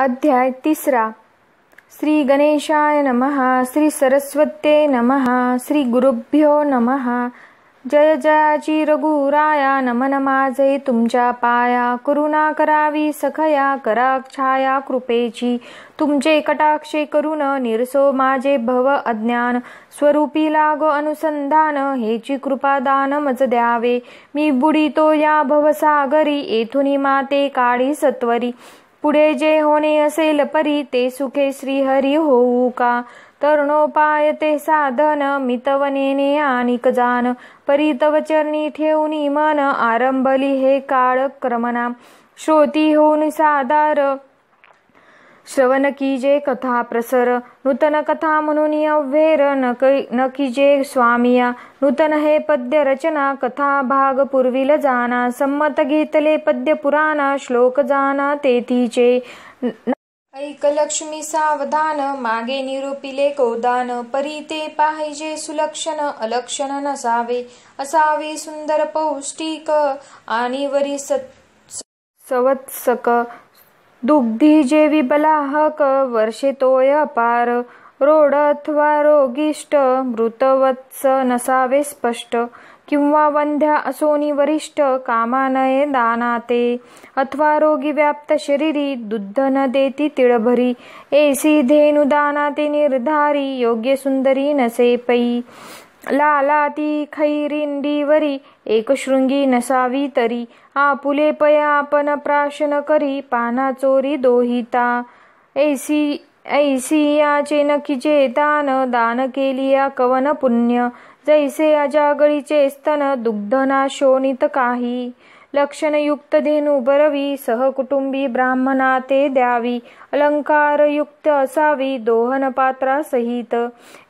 अध्याय तिसरा श्री गणेशाय नम श्री सरस्वते नम श्री गुरुभ्यो नम जय जयाची रघुराया नमन माझे तुमच्या पाया करुणा करावी सखया करा छाया कृपेची तुमचे कटाक्षे करुण निरसो माझे भव अज्ञान स्वरूपी लागो अनुसंधान हेची कृपादान मज द्यावे मी बुडितो या भवसागरी येथुनी माते काळी सत्वरी पुढे जे होणे असेल परी ते सुखे श्रीहरी होऊ का तरुणोपाय ते साधन मितवनेने आणिक जान परितवचरणी ठेवणी मन आरंभली हे काळ क्रमना श्रोती होऊन साधार श्रवण कीजे कथा प्रसर नूतन कथा म्हणून वेर न स्वामिया नूतन हे पद्य रचना कथा भाग पूर्वील जाना संमत घेतले पद्य पुराणा श्लोक जाना तेथीचे ऐक सावधान मागे निरूपिले कौदान परी ते पाहिजे सुलक्षण अलक्षण नसावे असावे सुंदर पौष्टिक आणि वरी सवत्सक दुग्धी जेवी बलाहक वर्षितोय अपार रोड अथवा रोगिष्ट मृतवत्स नसावे स्पष्ट किंवा वंध्या असोनी वरिष्ठ कामानये दानाते अथवा रोगी व्याप्त शरीरी दुद्ध न देती तिळभरी एसी धेनु दानाते निर्धारी योग्य सुंदरी नसे पै लाला ती खैरिंडीवरी एक शृंगी नसावी तरी आपुले पयापन प्राशन करी पाना चोरी दोहिता ऐसी ऐसियाचे तान दान दान या कवन पुण्य जैसे अजागळीचे स्तन दुग्धना शोणित काही लक्षणयुक्त धेनू बरवी सहकुटुंबी ब्राह्मणा ते द्यावी अलंकारयुक्त असावी दोहन पात्रा सहित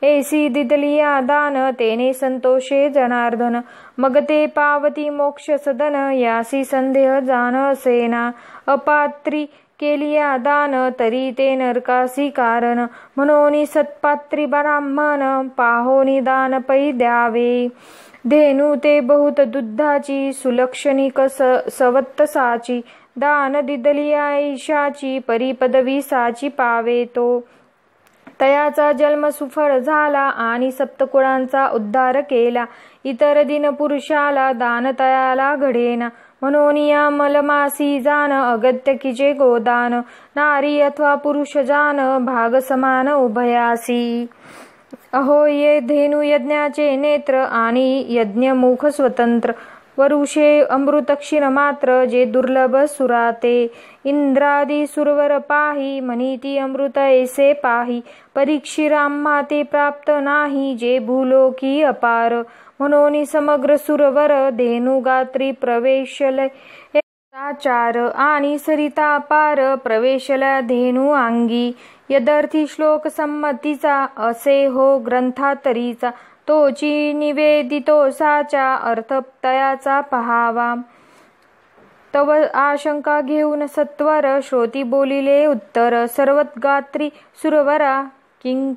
एसी दिदलिया दान तेने संतोषे जनार्दन मग ते पावती मोक्ष सदन यासी संदेह जान सेना अपात्री केलिया दान तरी ते नरकासी कारण म्हणून सत्पात्री ब्राह्मण पाहोनी दान पै द्यावे धेनु ते बहुत दुधाची सुलक्षणिक साची, दान दिदली आईशाची परीपदवी साची पावे तो तयाचा जन्म सुफळ झाला आणि सप्तकुळांचा उद्धार केला इतर दिन पुरुषाला दान तयाला घडेना म्हणून मलमासी जान अगत्य किजे गोदान नारी अथवा पुरुष जान भाग समान उभयासी अहो ये धेनु यज्ञाचे नेत्र आणि यज्ञमुख स्वतंत्र वरुषे अमृतक्षीण मात्र जे दुर्लभ सुराते इंद्रादी सुरवर पाही मनीती अमृत ऐसे पाही परीक्षिराम्हा माते प्राप्त नाही जे भूलोकी अपार म्हणून समग्र सुरवर धेनुगात्री गात्री आचार आणि सरिता पार प्रवेशला धेनु आंगी यदर्थी श्लोक संमतीचा असे हो ग्रंथातरीचा तोची निवेदितो साचा अर्थतयाचा पहावा तव आशंका घेऊन सत्वर श्रोती बोलिले उत्तर सर्वगात्री सुरवरा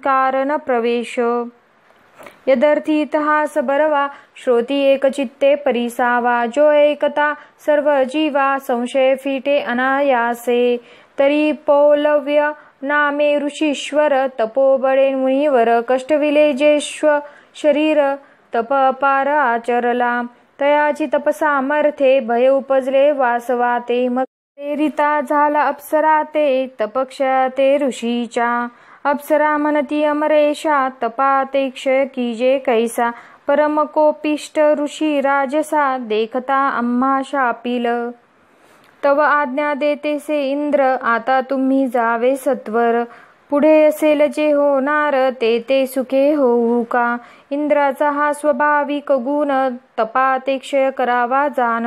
कारण प्रवेश यदर्थी इतिहास बरवा श्रोती एकचित्ते परिसावा जो एकता सर्व जीवा संशय फिटे अनायासे तरी पौलव्य नामे ऋषीश्वर तपोबळे मुनिवर जेश्व शरीर तप अपार आचरला तयाची तपसामर्थे भय उपजले वासवाते मग प्रेरिता झाला अप्सरा ते तपक्षया ते ऋषीच्या अप्सरा मनती अमरेशा तपा ते क्षय कीजे कैसा परमकोपिष्ट ऋषी राजसा देखता अम्मा शापिल तव आज्ञा देतेसे इंद्र आता तुम्ही जावे सत्वर पुढे असेल जे होणार ते ते सुखे होऊ का इंद्राचा हा स्वभाविक गुण क्षय करावा जाण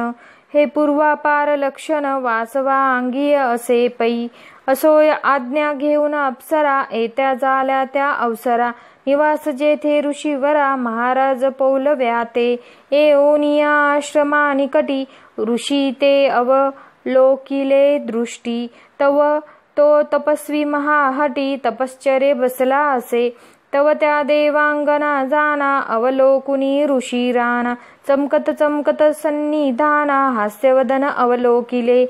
हे पूर्वापार लक्षण वासवा अंगीय असे पै असोय आज्ञा घेऊन अप्सरा येत्या झाल्या त्या अवसरा निवास जेथे ऋषीवरा महाराज पौलव्या ते ओनिया आश्रमा निकटी ऋषी ते अव लोकिले दृष्टी तव तो तपस्वी महाहटी तपश्चरे बसला असे तव त्या देवांगना जाना अवलोकुनी ऋषी चमकत चमकत सन्निधाना हास्यवदन अवलोकिले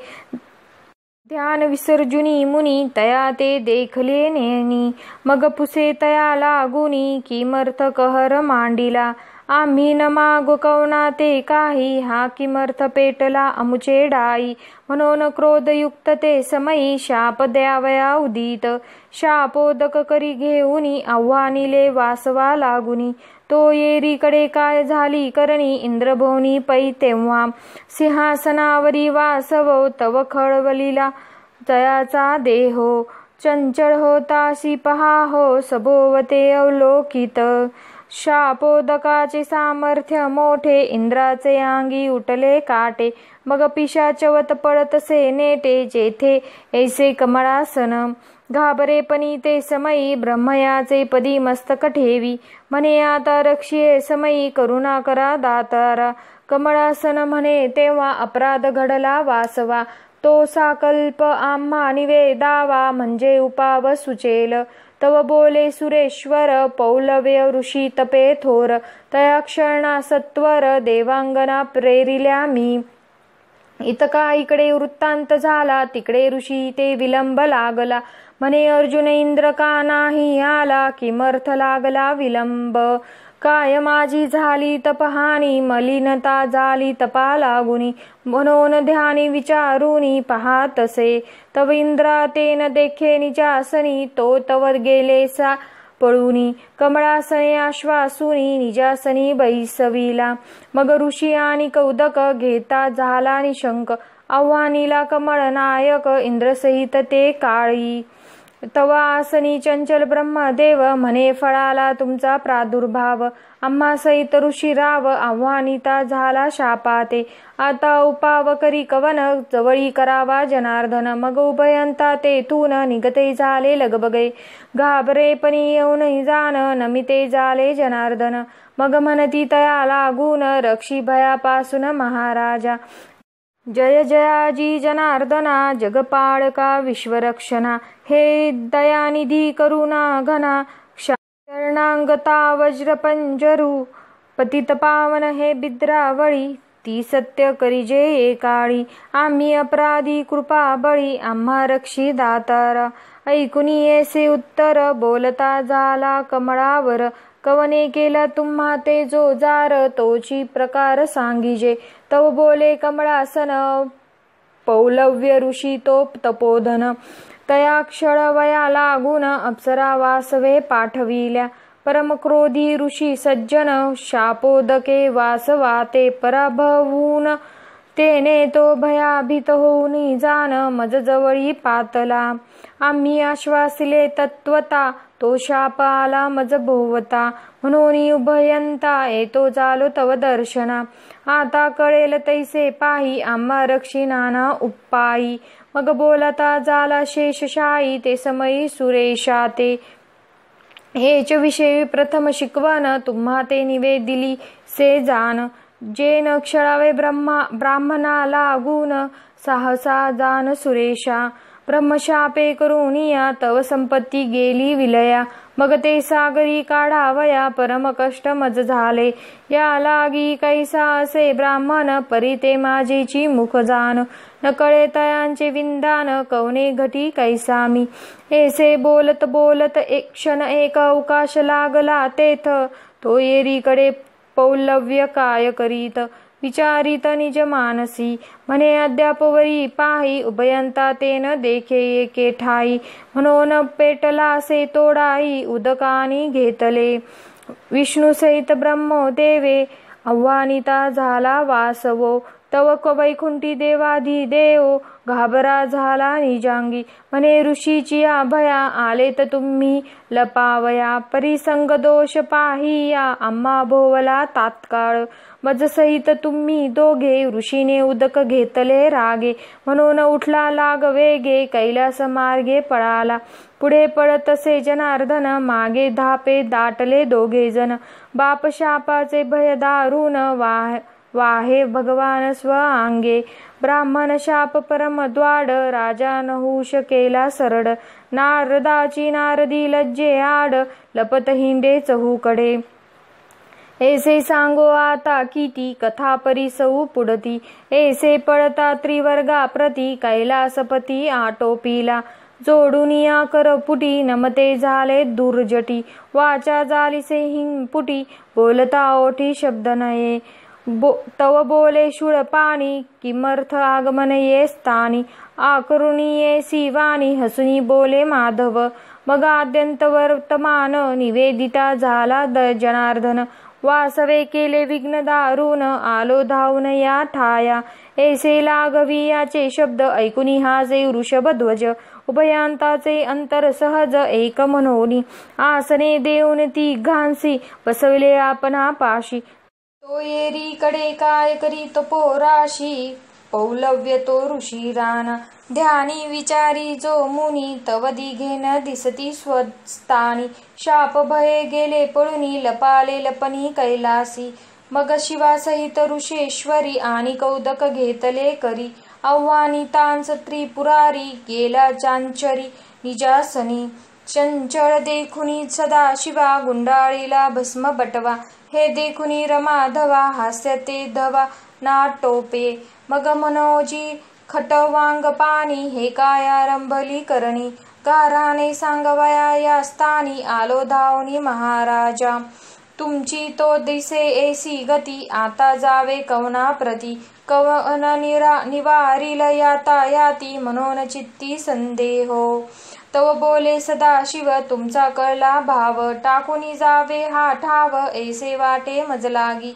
ध्यान विसर्जुनी मुनी तया ते देखले नेनी मग पुसे तया लागुनी किमर्थ कहर मांडिला आम्ही न मागू कवना ते काही हा किमर्थ पेटला अमुचे डाई म्हणून क्रोधयुक्त ते समयी शाप द्यावया उदित शापोदक करी घेऊनी आव्हानिले वासवा लागुनी तो येरीकडे काय झाली करणी इंद्रभोवनी पै तेव्हा सिंहासनावरी वासव तव खळवलीला तयाचा देहो चंचळ होताशी पहा हो सबोवते अवलोकित शापोदकाचे सामर्थ्य मोठे इंद्राचे आंगी उठले काटे मग पिशा पिशाचवत पडतसे नेटे जेथे ऐसे कमळासन घाबरेपणी ते समयी ब्रह्मयाचे पदी मस्तक ठेवी म्हणे आता रक्षिये समयी करुणा करा दातारा कमळासन म्हणे तेव्हा अपराध घडला वासवा तो साकल्प आम्हा निवेदावा म्हणजे उपाव सुचेल तव बोले सुरेश्वर पौलव्य ऋषी तपे थोर तया क्षणा सत्वर देवांगना प्रेरिल्या मी इतका इकडे वृत्तांत झाला तिकडे ऋषी ते विलंब लागला म्हणे अर्जुन इंद्र का नाही आला किमर्थ लागला विलंब काय माझी झाली तपहानी मलिनता झाली तपा लागुनी म्हणून ध्यानी विचारुनी तसे तव इंद्रा तेन देखे निजासनी तो तव गेले सा पळुनी कमळासने आश्वासुनी निजासनी बैसविला मग ऋषी आणि कौदक घेता झाला निशंक आव्हानीला कमळनायक इंद्रसहित ते काळी तवा आसनी चंचल देव म्हणे फळाला तुमचा प्रादुर्भाव आम्हा सहित ऋषी राव आव्हानिता झाला शापाते आता उपाव करी कवन जवळी करावा जनार्दन मग उभयंता तेथून निगते झाले लगबगे घाबरे पण येऊन जाण नमिते झाले जनार्दन मग म्हणती तया लागून रक्षी भयापासून महाराजा जय जयाजी जनार्दना जगपाळका विश्वरक्षणा हे दयानिधी करुणा घना पंजरू, पतित पावन हे बिद्रावळी ती सत्य करी जे एकाळी आम्ही अपराधी कृपा बळी आम्हा रक्षी दातार ऐकुनी येसे उत्तर बोलता झाला कमळावर कवने केला तुम्हा ते जो जार तोची प्रकार सांगिजे तव बोले कमळासन पौलव्य ऋषी तो तपोधन तया क्षळ वया लागून अप्सरा वासवे पाठविल्या परमक्रोधी ऋषी सज्जन शापोदके वासवाते पराभवून तेने तो भयाभीत होऊन जाण मजजवळी पातला आम्ही आश्वासिले तत्वता तो शापाला मज भोवता म्हणून उभयंता येतो चालो तव दर्शना आता कळेल तैसे पाही आम्हा नाना उपाई मग बोलता झाला शेषशाही ते समयी सुरेशा ते हेच विषयी प्रथम शिकवान तुम्हा ते दिली से जान, जे नक्षळावे क्षळावे ब्रह्मा ब्राह्मणाला गुण सहसा जान सुरेशा ब्रह्मशापे या तव संपत्ती गेली विलया मग ते सागरी काढावया परम कष्ट मज झाले या लागी कैसा असे ब्राह्मण परिते ते माझीची मुख न कळे तयांचे विंदान कवने घटी कैसा मी एसे बोलत बोलत एक क्षण एक अवकाश लागला तेथ तो येरीकडे पौलव्य काय करीत विचारित निज मानसी म्हणे वरी पाही उभयंता तेन देखे एके ठाई म्हणून पेटला से तोडाई उदकानी घेतले विष्णू सहित ब्रह्मो देवे आव्हानिता झाला वासवो तवक वैकुंठी देवाधी देव घाबरा झाला निजांगी म्हणे ऋषीची अभया आले तर तुम्ही लपावया परिसंग दोष पाहिया अम्मा भोवला तात्काळ सहित तुम्ही दोघे ऋषीने उदक घेतले रागे म्हणून उठला लाग वेगे कैलास मार्गे पळाला पुढे पळतसे असे जनार्दन मागे धापे दाटले दोघे जन बाप शापाचे भय दारून वाह वाहे भगवान आंगे, ब्राह्मण शाप परम द्वाड राजा नहुष केला सरड नारदाची नारदी लज्जे आड लपत हिंडे कडे, एसे सांगो आता किती कथा सऊ पुडती एसे पळता त्रिवर्गा प्रती कैलासपती आटोपीला जोडुनिया कर पुटी नमते झाले दुर्जटी वाचा जालिसे हिंग पुटी बोलता ओठी शब्द नये बो तव बोले शूळ पाणी किमर्थ आगमन ये स्थानी आकरुणी ये शिवानी हसुनी बोले माधव मग आद्यंत वर्तमान निवेदिता झाला द जनार्दन वासवे केले विघ्न दारुण आलो धावन या ठाया ऐसे लागवी याचे शब्द ऐकुनी हाजे ध्वज उभयांताचे अंतर सहज एक मनोनी आसने देऊन ती घांसी बसविले आपणा पाशी तो कडे काय करीत पोराशी पौलव्य तो ऋषी राणा ध्यानी विचारी जो मुनी तवदी घेन दिसती स्वस्तानी शाप भय गेले पळुनी लपाले लपनी कैलासी मग शिवासहित ऋषेश्वरी आणि कौदक घेतले करी आव्हानी तांस त्रिपुरारी गेला चांचरी निजासनी चंचळ देखुनी सदा शिवा गुंडाळीला भस्म बटवा हे देखुनी रमाधवा धवा हास्यते धवा टोपे मग मनोजी खटवांग पाणी हे रंभली करणी काराने सांगवया या स्थानी आलो धावनी महाराजा तुमची तो दिसे एसी गती आता जावे कवना प्रती कवन निरा निवारिल याता याती मनोन चित्ती संदेहो तव बोले सदा शिव तुमचा कळला भाव टाकून जावे हा ठाव ऐसे वाटे मजलागी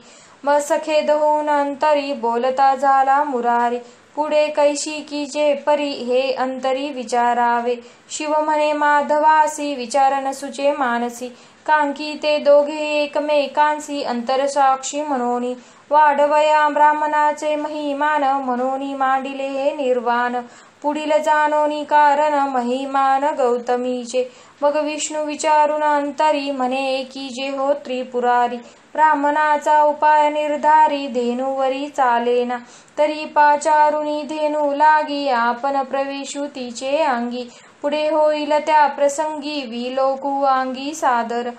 मसखेद होऊन अंतरी बोलता झाला मुरारी पुढे कैशिकीचे परी हे अंतरी विचारावे शिव म्हणे माधवासी विचार सुचे मानसी कांकी ते दोघे एकमेकांसी अंतरसाक्षी म्हणून वाढवया ब्राह्मणाचे महिमान म्हणून मांडिले हे निर्वाण पुढील जाणोनी कारण महिमान गौतमीचे मग विष्णू विचारून अंतरी म्हणे की जे हो त्रिपुरारी ब्राह्मणाचा उपाय निर्धारी धेनुवरी चालेना तरी पाचारुणी धेनू लागी आपण प्रवेशू तिचे अंगी पुढे होईल त्या प्रसंगी विलोकू अंगी सादर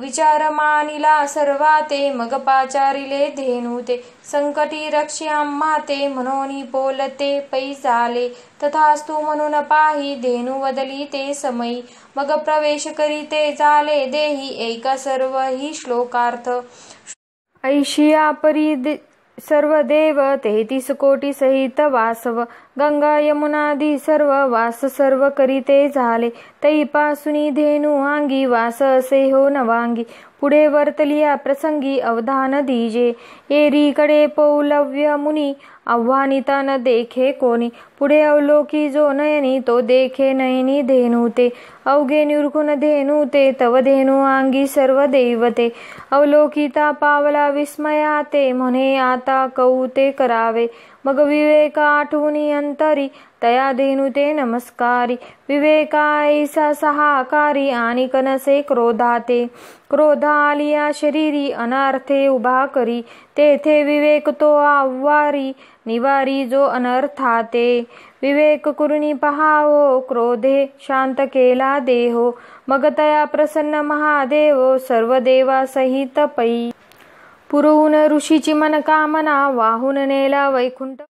विचार मानिला ते मग धेनु ते संकटी रक्ष्याम्मा माते मनोनी बोलते पैसाले तथास्तु म्हणून पाही धेनु वदली ते समयी मग प्रवेश करीते झाले देही एका सर्व ही श्लोकार्थ ऐशिया परी दे सर्व देव तेहतीस कोटी सहित वासव गंगा यमुनादी सर्व वास सर्व करीते झाले तई पासुनी धेनु आंगी वास असे हो नवांगी पुढे वर्तलिया प्रसंगी अवधान दिजे एरीकडे पौलव्य मुनी आव्हानिता न देखे कोणी पुढे अवलोकी जो नयनी तो देखे नयनी धेनू ते अवघे निरखुन धेनू ते तव धेनू आंगी सर्व दैवते अवलोकिता पावला विस्मयाते म्हणे आता कौते करावे मग विवेक आठवणी अंतरी तया देनु ते नमस्कारी विवेका सहाकारी आणि कनसे क्रोधाते क्रोधा आलिया शरीरी अनार्थे उभा करी तेथे विवेक तो आव्वारी निवारी जो अनर्थाते विवेक कुरुणी पहावो क्रोधे शांत केला देहो तया प्रसन्न महादेव सर्व देवा सहित पै पुरवून ऋषीची मनकामना वाहून नेला वैकुंठ